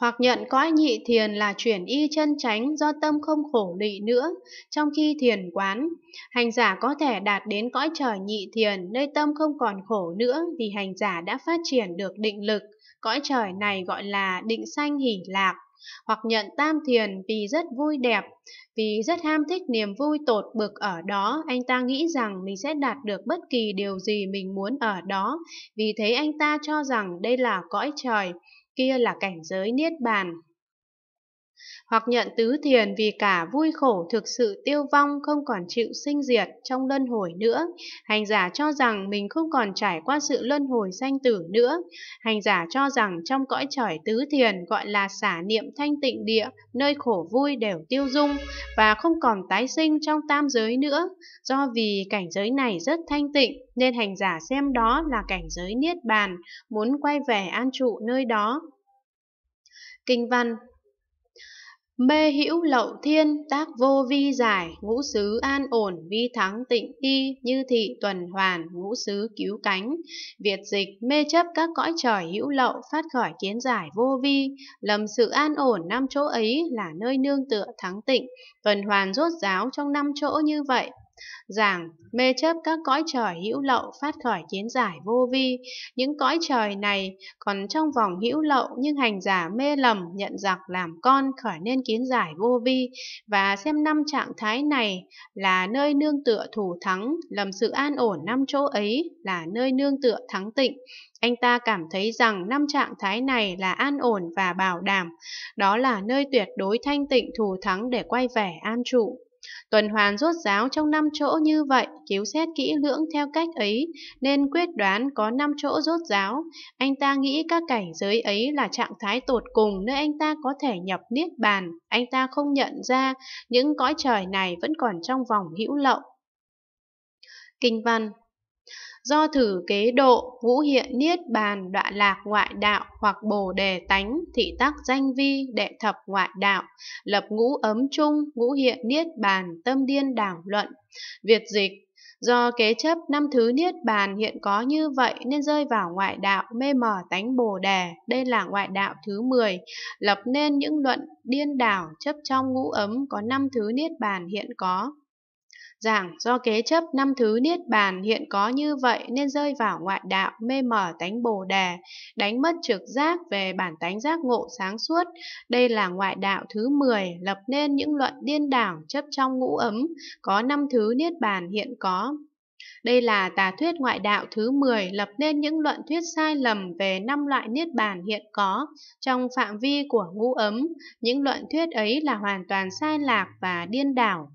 hoặc nhận cõi nhị thiền là chuyển y chân chánh do tâm không khổ lị nữa, trong khi thiền quán, hành giả có thể đạt đến cõi trời nhị thiền, nơi tâm không còn khổ nữa vì hành giả đã phát triển được định lực, cõi trời này gọi là định sanh hỷ lạc, hoặc nhận tam thiền vì rất vui đẹp, vì rất ham thích niềm vui tột bực ở đó, anh ta nghĩ rằng mình sẽ đạt được bất kỳ điều gì mình muốn ở đó, vì thế anh ta cho rằng đây là cõi trời, kia là cảnh giới niết bàn. Hoặc nhận tứ thiền vì cả vui khổ thực sự tiêu vong không còn chịu sinh diệt trong luân hồi nữa, hành giả cho rằng mình không còn trải qua sự luân hồi sanh tử nữa, hành giả cho rằng trong cõi trời tứ thiền gọi là xả niệm thanh tịnh địa, nơi khổ vui đều tiêu dung và không còn tái sinh trong tam giới nữa, do vì cảnh giới này rất thanh tịnh nên hành giả xem đó là cảnh giới niết bàn, muốn quay về an trụ nơi đó. Kinh văn Mê hữu lậu thiên, tác vô vi giải, ngũ xứ an ổn, vi thắng tịnh y, như thị tuần hoàn, ngũ xứ cứu cánh. Việt dịch, mê chấp các cõi trời hữu lậu, phát khỏi kiến giải vô vi, lầm sự an ổn năm chỗ ấy là nơi nương tựa thắng tịnh, tuần hoàn rốt ráo trong năm chỗ như vậy, giảng mê chấp các cõi trời hữu lậu phát khởi kiến giải vô vi những cõi trời này còn trong vòng hữu lậu nhưng hành giả mê lầm nhận giặc làm con khỏi nên kiến giải vô vi và xem năm trạng thái này là nơi nương tựa thủ thắng lầm sự an ổn năm chỗ ấy là nơi nương tựa thắng tịnh anh ta cảm thấy rằng năm trạng thái này là an ổn và bảo đảm đó là nơi tuyệt đối thanh tịnh thủ thắng để quay về an trụ Tuần hoàn rốt ráo trong năm chỗ như vậy, cứu xét kỹ lưỡng theo cách ấy, nên quyết đoán có năm chỗ rốt ráo. Anh ta nghĩ các cảnh giới ấy là trạng thái tột cùng nơi anh ta có thể nhập niết bàn. Anh ta không nhận ra những cõi trời này vẫn còn trong vòng hữu lậu. Kinh văn do thử kế độ ngũ hiện niết bàn đọa lạc ngoại đạo hoặc bồ đề tánh thị tắc danh vi đệ thập ngoại đạo lập ngũ ấm chung ngũ hiện niết bàn tâm điên đảo luận việt dịch Do kế chấp năm thứ niết bàn hiện có như vậy nên rơi vào ngoại đạo mê mờ tánh bồ đề, đây là ngoại đạo thứ 10, lập nên những luận điên đảo chấp trong ngũ ấm có năm thứ niết bàn hiện có giảng do kế chấp năm thứ niết bàn hiện có như vậy nên rơi vào ngoại đạo mê mờ tánh bồ đề, đánh mất trực giác về bản tánh giác ngộ sáng suốt. Đây là ngoại đạo thứ 10 lập nên những luận điên đảo chấp trong ngũ ấm, có năm thứ niết bàn hiện có. Đây là tà thuyết ngoại đạo thứ 10 lập nên những luận thuyết sai lầm về năm loại niết bàn hiện có trong phạm vi của ngũ ấm. Những luận thuyết ấy là hoàn toàn sai lạc và điên đảo.